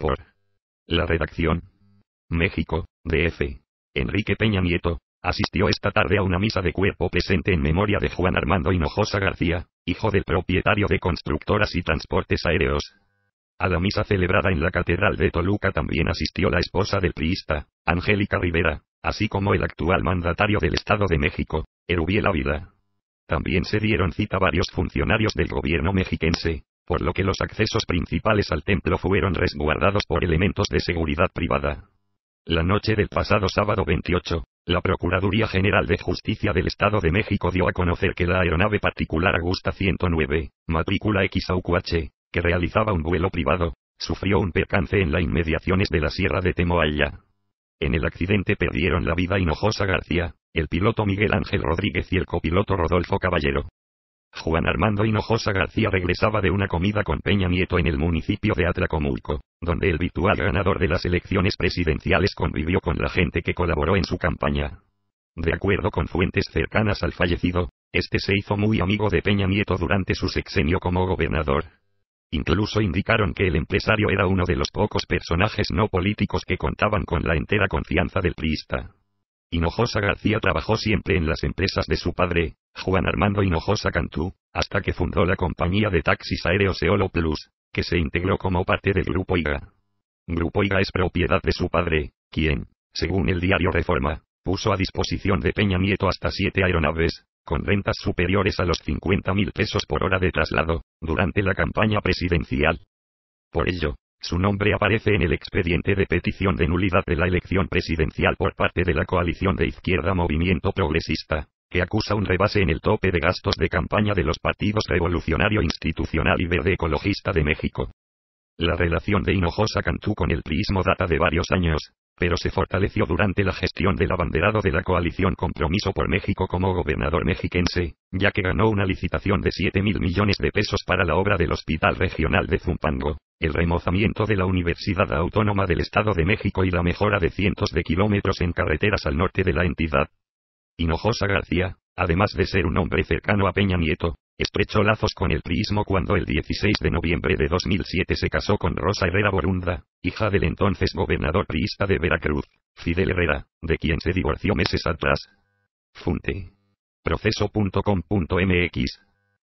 Por la redacción. México, DF. Enrique Peña Nieto, asistió esta tarde a una misa de cuerpo presente en memoria de Juan Armando Hinojosa García, hijo del propietario de Constructoras y Transportes Aéreos. A la misa celebrada en la Catedral de Toluca también asistió la esposa del priista, Angélica Rivera, así como el actual mandatario del Estado de México, Erubiel Ávila. También se dieron cita varios funcionarios del gobierno mexiquense, por lo que los accesos principales al templo fueron resguardados por elementos de seguridad privada. La noche del pasado sábado 28, la Procuraduría General de Justicia del Estado de México dio a conocer que la aeronave particular Augusta 109, matrícula XAUQH, que realizaba un vuelo privado, sufrió un percance en las inmediaciones de la Sierra de Temoaya. En el accidente perdieron la vida Hinojosa García, el piloto Miguel Ángel Rodríguez y el copiloto Rodolfo Caballero, Juan Armando Hinojosa García regresaba de una comida con Peña Nieto en el municipio de Atracomulco, donde el virtual ganador de las elecciones presidenciales convivió con la gente que colaboró en su campaña. De acuerdo con fuentes cercanas al fallecido, este se hizo muy amigo de Peña Nieto durante su sexenio como gobernador. Incluso indicaron que el empresario era uno de los pocos personajes no políticos que contaban con la entera confianza del priista. Hinojosa García trabajó siempre en las empresas de su padre, Juan Armando Hinojosa Cantú, hasta que fundó la compañía de taxis aéreos Eolo Plus, que se integró como parte del Grupo IGA. Grupo IGA es propiedad de su padre, quien, según el diario Reforma, puso a disposición de Peña Nieto hasta siete aeronaves, con rentas superiores a los 50 mil pesos por hora de traslado, durante la campaña presidencial. Por ello, su nombre aparece en el expediente de petición de nulidad de la elección presidencial por parte de la coalición de izquierda Movimiento Progresista, que acusa un rebase en el tope de gastos de campaña de los partidos Revolucionario Institucional y Verde Ecologista de México. La relación de Hinojosa Cantú con el priismo data de varios años, pero se fortaleció durante la gestión del abanderado de la coalición Compromiso por México como gobernador mexiquense, ya que ganó una licitación de 7 mil millones de pesos para la obra del Hospital Regional de Zumpango, el remozamiento de la Universidad Autónoma del Estado de México y la mejora de cientos de kilómetros en carreteras al norte de la entidad, Hinojosa García, además de ser un hombre cercano a Peña Nieto, estrechó lazos con el priismo cuando el 16 de noviembre de 2007 se casó con Rosa Herrera Borunda, hija del entonces gobernador priista de Veracruz, Fidel Herrera, de quien se divorció meses atrás. Funte. Proceso.com.mx